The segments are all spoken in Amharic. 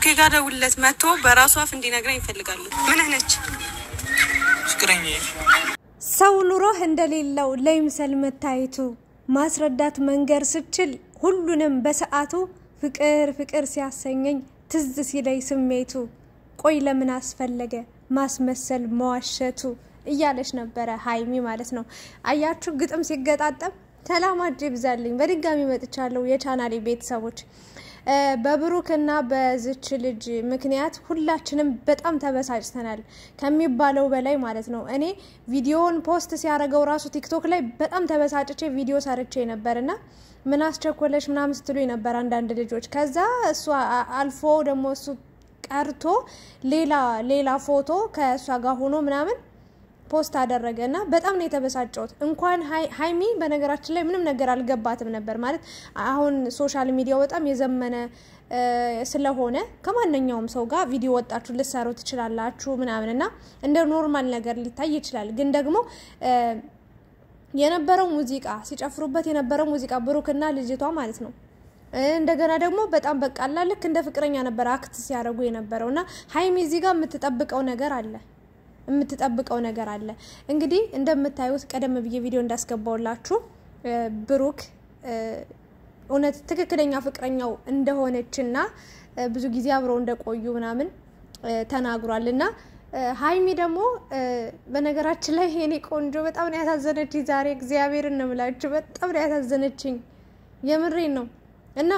ብሩኬ ጋር ደውለት መጥቶ በራሱ አፍ እንዲነግረኝ ይፈልጋሉ። ምን ነች ሰው ኑሮህ እንደሌለው ለይምሰል መታየቱ ማስረዳት መንገር ስችል ሁሉንም በሰዓቱ ፍቅር ፍቅር ሲያሰኘኝ ትዝ ሲለይ ስሜቱ ቆይ ለምን አስፈለገ ማስመሰል መዋሸቱ እያለች ነበረ ሀይሚ ማለት ነው። አያችሁ ግጥም ሲገጣጠም። ሰላማችሁ ይብዛልኝ። በድጋሚ መጥቻለሁ የቻናሌ ቤተሰቦች። በብሩክና በዝች ልጅ ምክንያት ሁላችንም በጣም ተበሳጭተናል ከሚባለው በላይ ማለት ነው። እኔ ቪዲዮውን ፖስት ሲያደርገው ራሱ ቲክቶክ ላይ በጣም ተበሳጭቼ ቪዲዮ ሰርቼ እና ምን አስቸኮለሽ ምናምን ስትሉ ነበር አንዳንድ ልጆች። ከዛ እሱ አልፎ ደግሞ እሱ ቀርቶ ሌላ ሌላ ፎቶ ከእሷ ጋር ሆኖ ምናምን ፖስት አደረገ እና በጣም ነው የተበሳጨሁት። እንኳን ሀይሚ በነገራችን ላይ ምንም ነገር አልገባትም ነበር ማለት አሁን ሶሻል ሚዲያው በጣም የዘመነ ስለሆነ ከማንኛውም ሰው ጋር ቪዲዮ ወጣችሁ ልሰሩ ትችላላችሁ ምናምን እና እንደ ኖርማል ነገር ሊታይ ይችላል። ግን ደግሞ የነበረው ሙዚቃ ሲጨፍሩበት የነበረው ሙዚቃ ብሩክና ልጅቷ ማለት ነው እንደገና ደግሞ በጣም በቃላ ልክ እንደ ፍቅረኛ ነበር አክት ሲያደርጉ የነበረው እና ሀይሚ እዚህ ጋር የምትጠብቀው ነገር አለ የምትጠብቀው ነገር አለ። እንግዲህ እንደምታዩት ቀደም ብዬ ቪዲዮ እንዳስገባውላችሁ ብሩክ እውነት ትክክለኛ ፍቅረኛው እንደሆነችና ብዙ ጊዜ አብረው እንደቆዩ ምናምን ተናግሯል እና ሀይሚ ደግሞ በነገራችን ላይ የኔ ቆንጆ በጣም ነው ያሳዘነችኝ ዛሬ። እግዚአብሔር እንምላችሁ በጣም ነው ያሳዘነችኝ። የምሬን ነው እና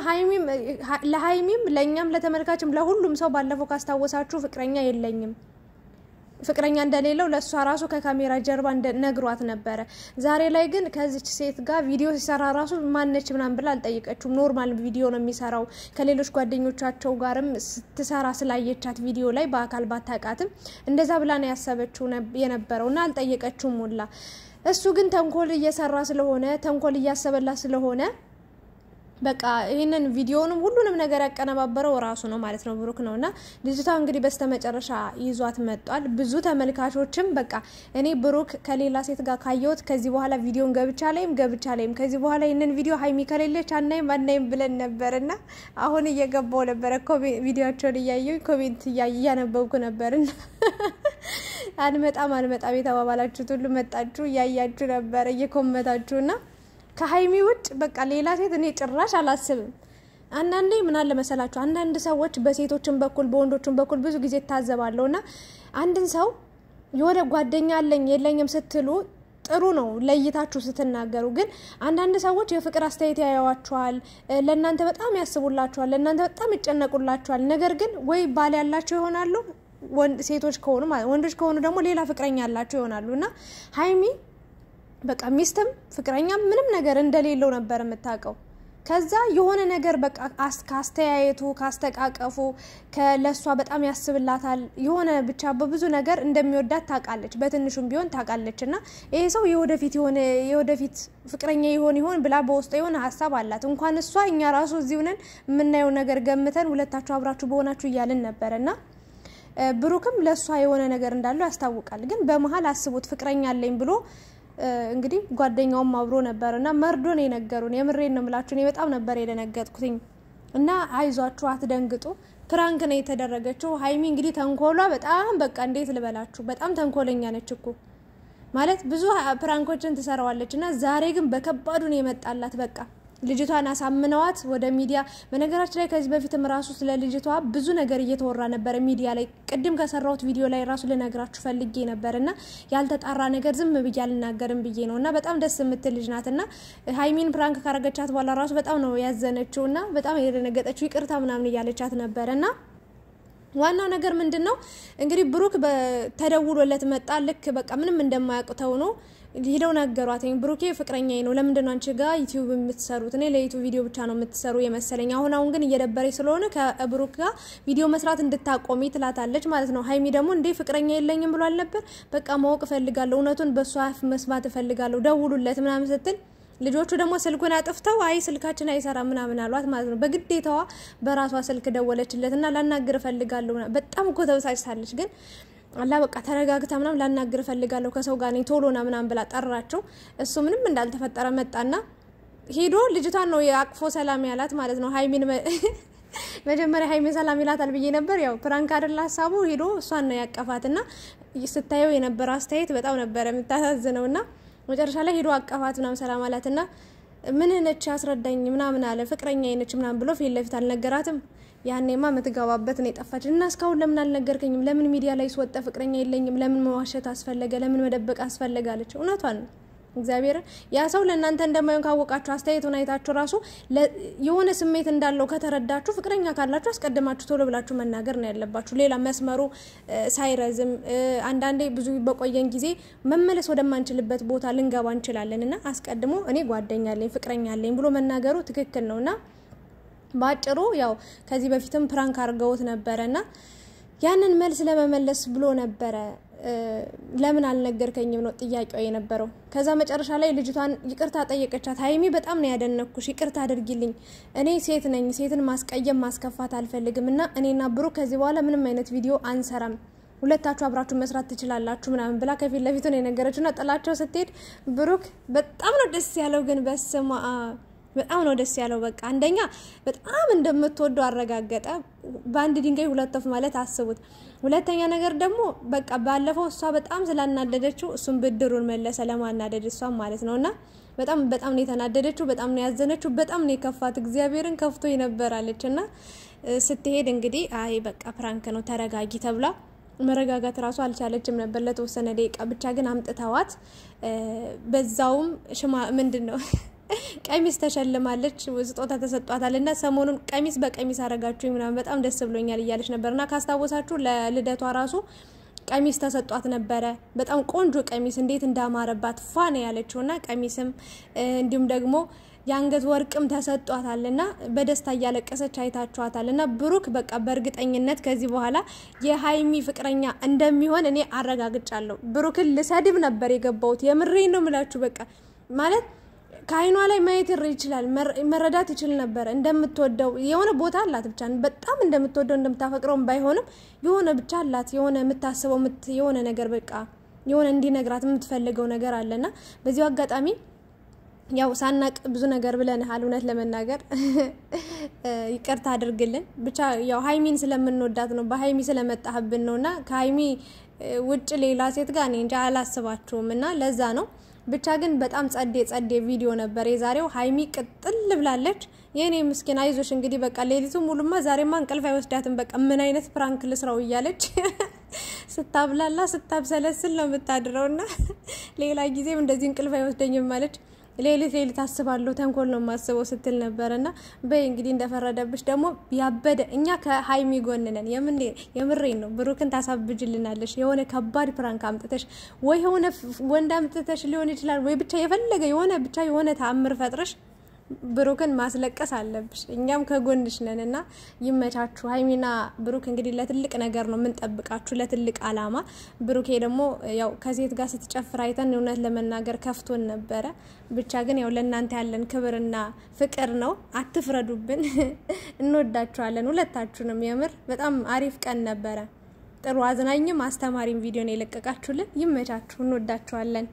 ለሀይሚም ለእኛም ለተመልካችም ለሁሉም ሰው ባለፈው ካስታወሳችሁ ፍቅረኛ የለኝም ፍቅረኛ እንደሌለው ለእሷ ራሱ ከካሜራ ጀርባ ነግሯት ነበረ። ዛሬ ላይ ግን ከዚች ሴት ጋር ቪዲዮ ሲሰራ ራሱ ማነች ምናምን ብላ አልጠየቀችውም። ኖርማል ቪዲዮ ነው የሚሰራው። ከሌሎች ጓደኞቻቸው ጋርም ስትሰራ ስላየቻት ቪዲዮ ላይ በአካል ባታቃትም እንደዛ ብላ ነው ያሰበችው የነበረው እና አልጠየቀችውም ሁላ። እሱ ግን ተንኮል እየሰራ ስለሆነ ተንኮል እያሰበላ ስለሆነ በቃ ይህንን ቪዲዮንም ሁሉንም ነገር ያቀነባበረው ራሱ ነው ማለት ነው ብሩክ ነው እና ልጅቷ እንግዲህ በስተመጨረሻ ይዟት መጧል። ብዙ ተመልካቾችም በቃ እኔ ብሩክ ከሌላ ሴት ጋር ካየሁት ከዚህ በኋላ ቪዲዮን ገብቻ ላይም ገብቻ ላይም ከዚህ በኋላ ይህንን ቪዲዮ ሀይሚ ከሌለች አናይም አናይም ብለን ነበር እና አሁን እየገባው ነበረ ቪዲዮቸውን እያየሁ ኮሜንት እያነበብኩ ነበር እና አንመጣም አንመጣም የተባባላችሁት ሁሉ መጣችሁ እያያችሁ ነበር እየኮመታችሁ ና ከሀይሚ ውጭ በቃ ሌላ ሴት እኔ ጭራሽ አላስብም። አንዳንዴ ምን አለ መሰላችሁ አንዳንድ ሰዎች በሴቶችን በኩል በወንዶችን በኩል ብዙ ጊዜ እታዘባለሁ እና አንድን ሰው የሆነ ጓደኛ አለኝ የለኝም ስትሉ ጥሩ ነው ለይታችሁ ስትናገሩ። ግን አንዳንድ ሰዎች የፍቅር አስተያየት ያየዋችኋል፣ ለእናንተ በጣም ያስቡላችኋል፣ ለእናንተ በጣም ይጨነቁላችኋል። ነገር ግን ወይ ባል ያላቸው ይሆናሉ ሴቶች ከሆኑ ወንዶች ከሆኑ ደግሞ ሌላ ፍቅረኛ ያላቸው ይሆናሉ እና ሀይሚ በቃ ሚስትም ፍቅረኛ ምንም ነገር እንደሌለው ነበር የምታውቀው። ከዛ የሆነ ነገር በቃ ካስተያየቱ፣ ካስተቃቀፉ ለእሷ በጣም ያስብላታል። የሆነ ብቻ በብዙ ነገር እንደሚወዳት ታውቃለች፣ በትንሹም ቢሆን ታውቃለች። እና ይሄ ሰው የወደፊት የሆነ የወደፊት ፍቅረኛ ይሆን ይሆን ብላ በውስጡ የሆነ ሀሳብ አላት። እንኳን እሷ እኛ ራሱ እዚህ ሆነን የምናየው ነገር ገምተን ሁለታችሁ አብራችሁ በሆናችሁ እያልን ነበር እና ብሩክም ለእሷ የሆነ ነገር እንዳለው ያስታውቃል። ግን በመሀል አስቡት ፍቅረኛ አለኝ ብሎ እንግዲህ ጓደኛውም አብሮ ነበር እና ነው የነገሩን። የምሬን ነው የምላችሁ፣ እኔ በጣም ነበር የደነገጥኩትኝ። እና አይዟችሁ፣ አትደንግጡ። ፕራንክ ነው የተደረገችው። ሀይሚ እንግዲህ ተንኮሏ በጣም በቃ እንዴት ልበላችሁ፣ በጣም ተንኮለኛ ነች እኮ ማለት ብዙ ፕራንኮችን ትሰራዋለች እና ዛሬ ግን በከባዱን የመጣላት በቃ ልጅቷን አሳምነዋት ወደ ሚዲያ። በነገራችን ላይ ከዚህ በፊትም ራሱ ስለ ልጅቷ ብዙ ነገር እየተወራ ነበር ሚዲያ ላይ። ቅድም ከሰራሁት ቪዲዮ ላይ ራሱ ልነግራችሁ ፈልጌ ነበር እና ያልተጣራ ነገር ዝም ብዬ አልናገርም ብዬ ነው እና በጣም ደስ የምትል ልጅ ናት እና ሀይሚን ፕራንክ ካረገቻት በኋላ ራሱ በጣም ነው ያዘነችው እና በጣም የደነገጠችው ይቅርታ ምናምን እያለቻት ነበር እና ዋናው ነገር ምንድን ነው እንግዲህ ብሩክ ተደውሎለት መጣ። ልክ በቃ ምንም እንደማያውቅ ተው ነው ሄደው ነገሯት። ብሩኬ ፍቅረኛ ነው፣ ለምንድን ነው አንቺ ጋር ዩቲዩብ የምትሰሩት? እኔ ለዩቲዩብ ቪዲዮ ብቻ ነው የምትሰሩ የመሰለኝ። አሁን አሁን ግን እየደበረኝ ስለሆነ ከብሩክ ጋር ቪዲዮ መስራት እንድታቆሚ ትላታለች ማለት ነው። ሀይሚ ደግሞ እንዴ ፍቅረኛ የለኝም ብሏል ነበር በቃ ማወቅ እፈልጋለሁ፣ እውነቱን በእሱ አፍ መስማት እፈልጋለሁ፣ ደውሉለት ምናምን ስትል ልጆቹ ደግሞ ስልኩን አጥፍተው አይ ስልካችን አይሰራ ምናምን አሏት ማለት ነው። በግዴታዋ በራሷ ስልክ ደወለችለት እና ላናግር እፈልጋለሁ። በጣም እኮ ተበሳጭታለች ግን አላ በቃ ተረጋግታ ምናም ላናግር እፈልጋለሁ ከሰው ጋር ነኝ ቶሎና ምናም ብላ ጠራቸው። እሱ ምንም እንዳልተፈጠረ መጣና ሄዶ ልጅቷን ነው የአቅፎ ሰላም ያላት ማለት ነው። ሀይሚን መጀመሪያ ሀይሚን ሰላም ይላታል ብዬ ነበር። ያው ፕራንክ አደላ ሀሳቡ። ሄዶ እሷን ነው ያቀፋት ና ስታየው የነበረ አስተያየት በጣም ነበረ የምታሳዝነው ና መጨረሻ ላይ ሄዶ አቀፋት ምናም ሰላም አላት ና ምን ነች አስረዳኝ ምናምን አለ። ፍቅረኛ ነች ምናም ብሎ ፊት ለፊት አልነገራትም። ያኔማ የምትገባበት ነው የጠፋች እና እስካሁን ለምን አልነገርከኝም? ለምን ሚዲያ ላይ ስወጣ ፍቅረኛ የለኝም፣ ለምን መዋሸት አስፈለገ? ለምን መደበቅ አስፈለገ? አለች። እውነቷን ነው። እግዚአብሔር ያ ሰው ለእናንተ እንደማይሆን ካወቃችሁ አስተያየቱን አይታችሁ ራሱ የሆነ ስሜት እንዳለው ከተረዳችሁ ፍቅረኛ ካላችሁ አስቀድማችሁ ቶሎ ብላችሁ መናገር ነው ያለባችሁ። ሌላ መስመሩ ሳይረዝም አንዳንዴ ብዙ በቆየን ጊዜ መመለስ ወደማንችልበት ቦታ ልንገባ እንችላለን እና አስቀድሞ እኔ ጓደኛ አለኝ ፍቅረኛ አለኝ ብሎ መናገሩ ትክክል ነው እና ባጭሩ ያው ከዚህ በፊትም ፕራንክ አድርገውት ነበረ እና ያንን መልስ ለመመለስ ብሎ ነበረ። ለምን አልነገርከኝም ነው ጥያቄዋ የነበረው። ከዛ መጨረሻ ላይ ልጅቷን ይቅርታ ጠየቀቻት። ሀይሚ በጣም ነው ያደነኩሽ፣ ይቅርታ አድርጊልኝ። እኔ ሴት ነኝ፣ ሴትን ማስቀየም ማስከፋት አልፈልግም እና እኔና ብሩ ከዚህ በኋላ ምንም አይነት ቪዲዮ አንሰራም ሁለታችሁ አብራችሁ መስራት ትችላላችሁ ምናምን ብላ ከፊት ለፊቱ ነው የነገረችው። ና ጥላቸው ስትሄድ ብሩክ በጣም ነው ደስ ያለው ግን በስማ በጣም ነው ደስ ያለው። በቃ አንደኛ በጣም እንደምትወደው አረጋገጠ። በአንድ ድንጋይ ሁለት ወፍ ማለት አስቡት። ሁለተኛ ነገር ደግሞ በቃ ባለፈው እሷ በጣም ስላናደደችው እሱን ብድሩን መለሰ ለማናደድ እሷን ማለት ነው እና በጣም በጣም ነው የተናደደችው፣ በጣም ነው ያዘነችው፣ በጣም ነው የከፋት። እግዚአብሔርን ከፍቶ ይነበራለች እና ስትሄድ እንግዲህ አይ በቃ ፕራንክ ነው ተረጋጊ ተብላ መረጋጋት ራሱ አልቻለችም ነበር ለተወሰነ ደቂቃ ብቻ ግን አምጥተዋት በዛውም ሽማ ምንድን ነው ቀሚስ ተሸልማለች፣ ስጦታ ተሰጧታል እና ሰሞኑን ቀሚስ በቀሚስ አረጋችሁ ምናምን በጣም ደስ ብሎኛል እያለች ነበር እና ካስታወሳችሁ ለልደቷ ራሱ ቀሚስ ተሰጧት ነበረ። በጣም ቆንጆ ቀሚስ እንዴት እንዳማረባት ፋን ያለችው እና ቀሚስም እንዲሁም ደግሞ የአንገት ወርቅም ተሰጧታል እና በደስታ እያለቀሰች አይታችኋታል። እና ብሩክ በቃ በእርግጠኝነት ከዚህ በኋላ የሀይሚ ፍቅረኛ እንደሚሆን እኔ አረጋግጫለሁ። ብሩክን ልሰድብ ነበር የገባሁት። የምሬ ነው ምላችሁ በቃ ማለት ከአይኗ ላይ ማየት ይችላል፣ መረዳት ይችል ነበር እንደምትወደው የሆነ ቦታ አላት። ብቻ በጣም እንደምትወደው እንደምታፈቅረውም ባይሆንም የሆነ ብቻ አላት። የሆነ የምታስበው የሆነ ነገር በቃ የሆነ እንዲነግራት የምትፈልገው ነገር አለና በዚሁ አጋጣሚ ያው ሳናቅ ብዙ ነገር ብለንሃል። እውነት ለመናገር ይቅርታ አድርግልን። ብቻ ያው ሀይሚን ስለምንወዳት ነው፣ በሀይሚ ስለመጣህብን ነው እና ከሀይሚ ውጭ ሌላ ሴት ጋር እኔ እንጃ አላስባችሁም እና ለዛ ነው ብቻ ግን በጣም ጸዴ ጸዴ ቪዲዮ ነበር የዛሬው። ሀይሚ ቅጥል ብላለች። የእኔ ምስኪና አይዞሽ እንግዲህ በቃ ሌሊቱ ሙሉማ ዛሬማ እንቅልፍ አይወስዳትም። በቃ ምን አይነት ፕራንክ ልስራው እያለች ስታብላላ ስታብሰለስል ነው የምታድረውና ሌላ ጊዜም እንደዚህ እንቅልፍ አይወስደኝም ማለች። ሌሊት ሌሊት አስባለሁ፣ ተንኮል ነው የማስበው ስትል ነበር። እና በይ እንግዲህ እንደፈረደብሽ ደግሞ ያበደ እኛ ከሀይሚ ጎን የምሬን ነው። ብሩክን ታሳብጅልናለሽ። የሆነ ከባድ ፕራንክ አምጥተሽ ወይ የሆነ ወንድ አምጥተሽ ሊሆን ይችላል ወይ ብቻ የፈለገ የሆነ ብቻ የሆነ ተአምር ፈጥረሽ ብሩክን ማስለቀስ አለብሽ። እኛም ከጎንሽ ነን እና ይመቻችሁ። ሀይሚና ብሩክ እንግዲህ ለትልቅ ነገር ነው የምንጠብቃችሁ፣ ለትልቅ አላማ። ብሩኬ ደግሞ ያው ከሴት ጋር ስትጨፍር አይተን እውነት ለመናገር ከፍቶን ነበረ። ብቻ ግን ያው ለእናንተ ያለን ክብርና ፍቅር ነው። አትፍረዱብን፣ እንወዳችኋለን ሁለታችሁንም። የምር በጣም አሪፍ ቀን ነበረ። ጥሩ አዝናኝም አስተማሪም ቪዲዮን የለቀቃችሁልን። ይመቻችሁ፣ እንወዳችኋለን።